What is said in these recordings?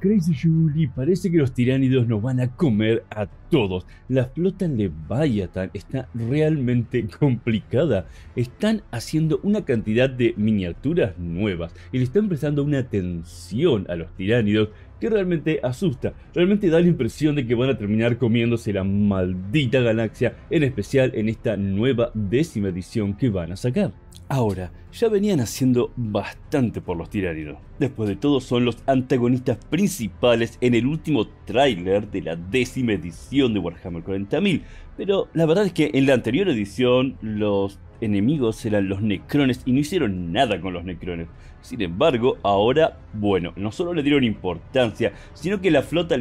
Crazy Julie, parece que los tiránidos nos van a comer a todos. La flota de Leviathan está realmente complicada. Están haciendo una cantidad de miniaturas nuevas y le están prestando una atención a los tiránidos que realmente asusta. Realmente da la impresión de que van a terminar comiéndose la maldita galaxia, en especial en esta nueva décima edición que van a sacar. Ahora, ya venían haciendo bastante por los tiránidos. Después de todo, son los antagonistas principales en el último tráiler de la décima edición de Warhammer 40.000. Pero la verdad es que en la anterior edición, los enemigos eran los necrones y no hicieron nada con los necrones. Sin embargo, ahora, bueno, no solo le dieron importancia, sino que la flota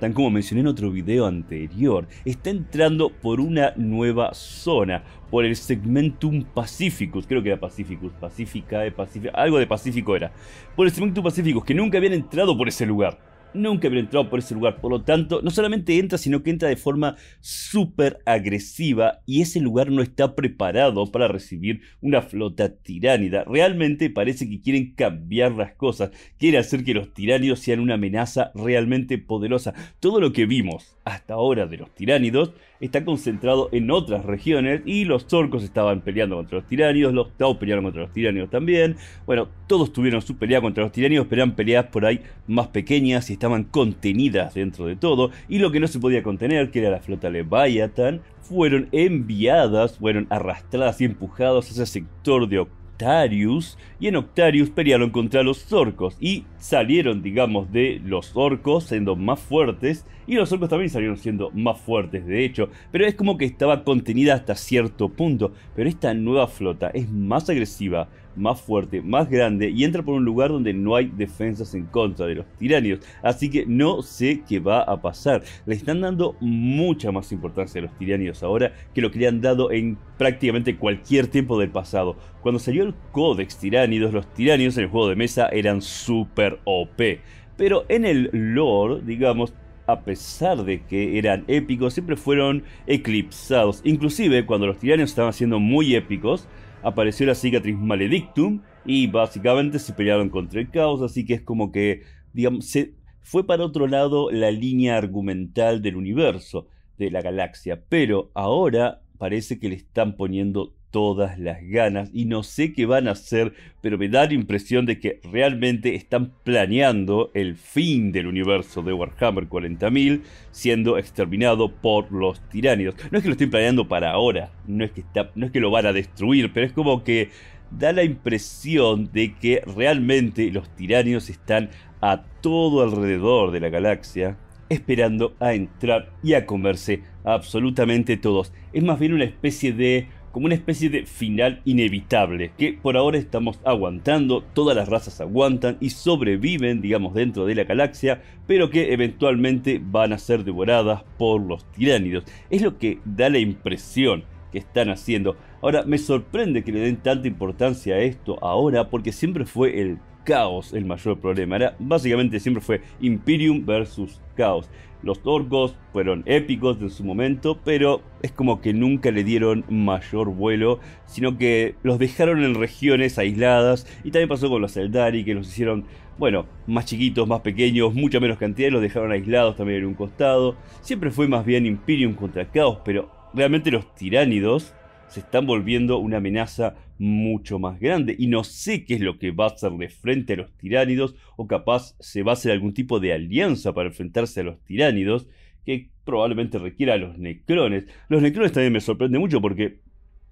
Tan como mencioné en otro video anterior, está entrando por una nueva zona, por el Segmentum Pacificus, creo que era Pacificus, Pacifica, eh, algo de Pacífico era, por el Segmentum Pacificus, que nunca habían entrado por ese lugar nunca entrado por ese lugar. Por lo tanto, no solamente entra, sino que entra de forma súper agresiva y ese lugar no está preparado para recibir una flota tiránida. Realmente parece que quieren cambiar las cosas. Quieren hacer que los tiránidos sean una amenaza realmente poderosa. Todo lo que vimos hasta ahora de los tiránidos está concentrado en otras regiones y los orcos estaban peleando contra los tiránidos, los tau pelearon contra los tiránidos también. Bueno, todos tuvieron su pelea contra los tiránidos, pero eran peleas por ahí más pequeñas y estaban contenidas dentro de todo, y lo que no se podía contener, que era la flota Leviathan, fueron enviadas, fueron arrastradas y empujadas hacia el sector de Octarius, y en Octarius pelearon contra los orcos, y salieron, digamos, de los orcos siendo más fuertes, y los orcos también salieron siendo más fuertes, de hecho, pero es como que estaba contenida hasta cierto punto, pero esta nueva flota es más agresiva, más fuerte, más grande y entra por un lugar donde no hay defensas en contra de los tiranios. Así que no sé qué va a pasar. Le están dando mucha más importancia a los tiranios ahora que lo que le han dado en prácticamente cualquier tiempo del pasado. Cuando salió el Codex Tiránidos, los tiranios en el juego de mesa eran super OP. Pero en el lore, digamos, a pesar de que eran épicos, siempre fueron eclipsados. Inclusive cuando los tiranios estaban siendo muy épicos, apareció la cicatriz maledictum y básicamente se pelearon contra el caos, así que es como que, digamos, fue para otro lado la línea argumental del universo, de la galaxia, pero ahora parece que le están poniendo todas las ganas y no sé qué van a hacer, pero me da la impresión de que realmente están planeando el fin del universo de Warhammer 40.000 siendo exterminado por los tiránidos. No es que lo estén planeando para ahora, no es que, no es que lo van a destruir, pero es como que da la impresión de que realmente los tiránidos están a todo alrededor de la galaxia esperando a entrar y a comerse absolutamente todos. Es más bien una especie de como una especie de final inevitable que por ahora estamos aguantando, todas las razas aguantan y sobreviven, digamos, dentro de la galaxia, pero que eventualmente van a ser devoradas por los tiránidos. Es lo que da la impresión que están haciendo. Ahora, me sorprende que le den tanta importancia a esto ahora porque siempre fue el caos el mayor problema. Era, básicamente siempre fue Imperium versus caos. Los orcos fueron épicos en su momento, pero es como que nunca le dieron mayor vuelo, sino que los dejaron en regiones aisladas. Y también pasó con los Eldari, que los hicieron, bueno, más chiquitos, más pequeños, mucha menos cantidad, y los dejaron aislados también en un costado. Siempre fue más bien Imperium contra Caos, pero realmente los tiránidos se están volviendo una amenaza mucho más grande. Y no sé qué es lo que va a hacer de frente a los tiránidos, o capaz se va a hacer algún tipo de alianza para enfrentarse a los tiránidos, que probablemente requiera a los necrones. Los necrones también me sorprende mucho porque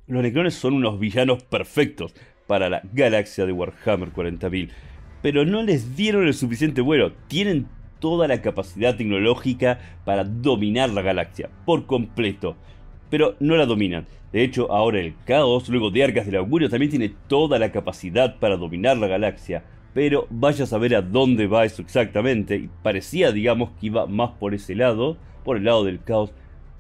los necrones son unos villanos perfectos para la galaxia de Warhammer 40.000. Pero no les dieron el suficiente vuelo. Tienen toda la capacidad tecnológica para dominar la galaxia por completo pero no la dominan. De hecho, ahora el caos, luego de Arcas del Augurio, también tiene toda la capacidad para dominar la galaxia. Pero vaya a saber a dónde va eso exactamente. Y parecía, digamos, que iba más por ese lado, por el lado del caos.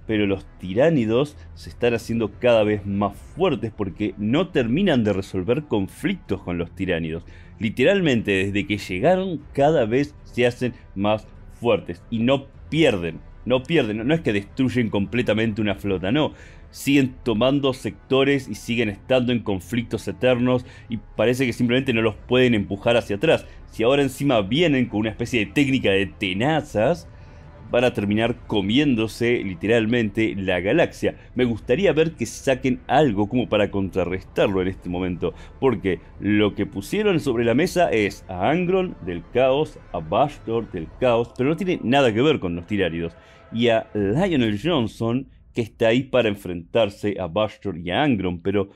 Pero los tiránidos se están haciendo cada vez más fuertes porque no terminan de resolver conflictos con los tiránidos. Literalmente, desde que llegaron, cada vez se hacen más fuertes y no pierden no pierden, no es que destruyen completamente una flota, no. Siguen tomando sectores y siguen estando en conflictos eternos y parece que simplemente no los pueden empujar hacia atrás. Si ahora encima vienen con una especie de técnica de tenazas, para terminar comiéndose literalmente la galaxia. Me gustaría ver que saquen algo como para contrarrestarlo en este momento, porque lo que pusieron sobre la mesa es a Angron del caos, a Bastor del caos, pero no tiene nada que ver con los tiráridos, y a Lionel Johnson que está ahí para enfrentarse a Bastor y a Angron, pero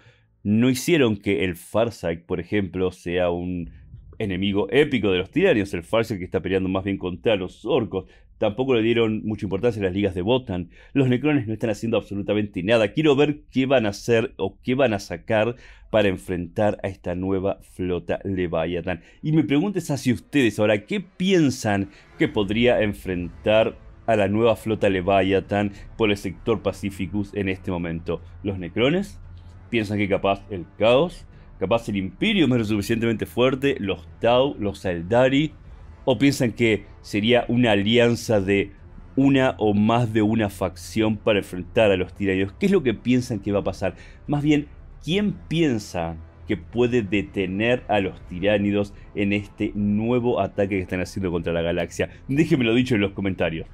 no hicieron que el Farsight, por ejemplo, sea un enemigo épico de los tirarios. el Farsight que está peleando más bien contra los orcos. Tampoco le dieron mucha importancia a las ligas de Botan. Los Necrones no están haciendo absolutamente nada. Quiero ver qué van a hacer o qué van a sacar para enfrentar a esta nueva flota Leviathan. Y me pregunta es hacia ustedes ahora, ¿qué piensan que podría enfrentar a la nueva flota Leviathan por el sector Pacificus en este momento? ¿Los Necrones? ¿Piensan que capaz el Caos? ¿Capaz el Imperio es suficientemente fuerte? ¿Los Tau? ¿Los Aldari? o piensan que sería una alianza de una o más de una facción para enfrentar a los tiránidos? ¿Qué es lo que piensan que va a pasar? Más bien, ¿quién piensa que puede detener a los tiránidos en este nuevo ataque que están haciendo contra la galaxia? Déjenmelo dicho en los comentarios.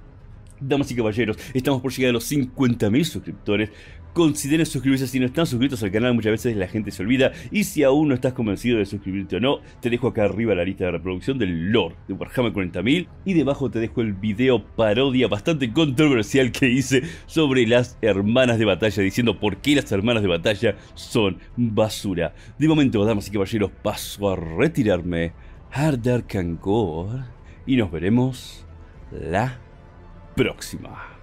Damas y caballeros, estamos por llegar a los 50.000 suscriptores. Consideren suscribirse si no están suscritos al canal, muchas veces la gente se olvida. Y si aún no estás convencido de suscribirte o no, te dejo acá arriba la lista de reproducción del Lord de Warhammer 40.000. Y debajo te dejo el video parodia bastante controversial que hice sobre las hermanas de batalla, diciendo por qué las hermanas de batalla son basura. De momento, damas y caballeros, paso a retirarme. Harder Cancor Y nos veremos la próxima.